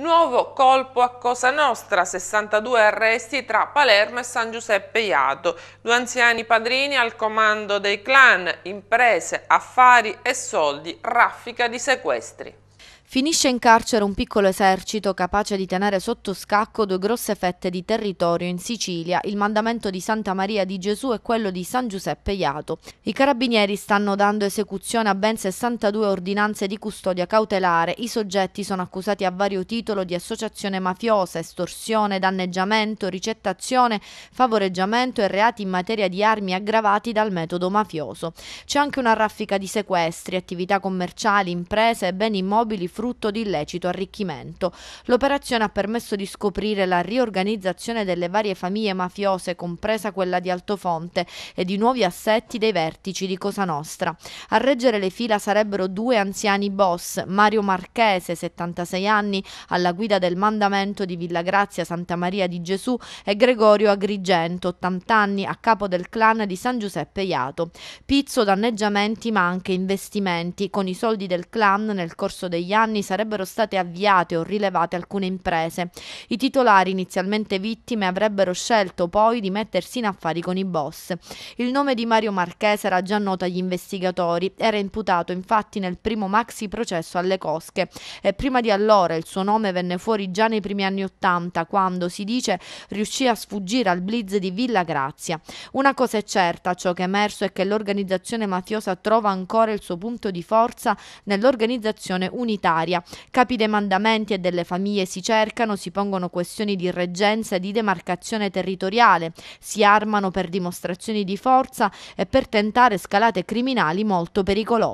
Nuovo colpo a Cosa Nostra, 62 arresti tra Palermo e San Giuseppe Iato, due anziani padrini al comando dei clan, imprese, affari e soldi, raffica di sequestri. Finisce in carcere un piccolo esercito capace di tenere sotto scacco due grosse fette di territorio in Sicilia, il mandamento di Santa Maria di Gesù e quello di San Giuseppe Iato. I carabinieri stanno dando esecuzione a ben 62 ordinanze di custodia cautelare. I soggetti sono accusati a vario titolo di associazione mafiosa, estorsione, danneggiamento, ricettazione, favoreggiamento e reati in materia di armi aggravati dal metodo mafioso. C'è anche una raffica di sequestri, attività commerciali, imprese e beni immobili frutto di illecito arricchimento. L'operazione ha permesso di scoprire la riorganizzazione delle varie famiglie mafiose, compresa quella di Altofonte, e di nuovi assetti dei vertici di Cosa Nostra. A reggere le fila sarebbero due anziani boss, Mario Marchese, 76 anni, alla guida del mandamento di Villa Grazia Santa Maria di Gesù, e Gregorio Agrigento, 80 anni, a capo del clan di San Giuseppe Iato. Pizzo danneggiamenti ma anche investimenti, con i soldi del clan nel corso degli anni anni sarebbero state avviate o rilevate alcune imprese. I titolari inizialmente vittime avrebbero scelto poi di mettersi in affari con i boss. Il nome di Mario Marchese era già noto agli investigatori, era imputato infatti nel primo maxi processo alle cosche e prima di allora il suo nome venne fuori già nei primi anni Ottanta quando, si dice, riuscì a sfuggire al blitz di Villa Grazia. Una cosa è certa, ciò che è emerso è che l'organizzazione mafiosa trova ancora il suo punto di forza nell'organizzazione unitaria unitaria. Capi dei mandamenti e delle famiglie si cercano, si pongono questioni di reggenza e di demarcazione territoriale, si armano per dimostrazioni di forza e per tentare scalate criminali molto pericolose.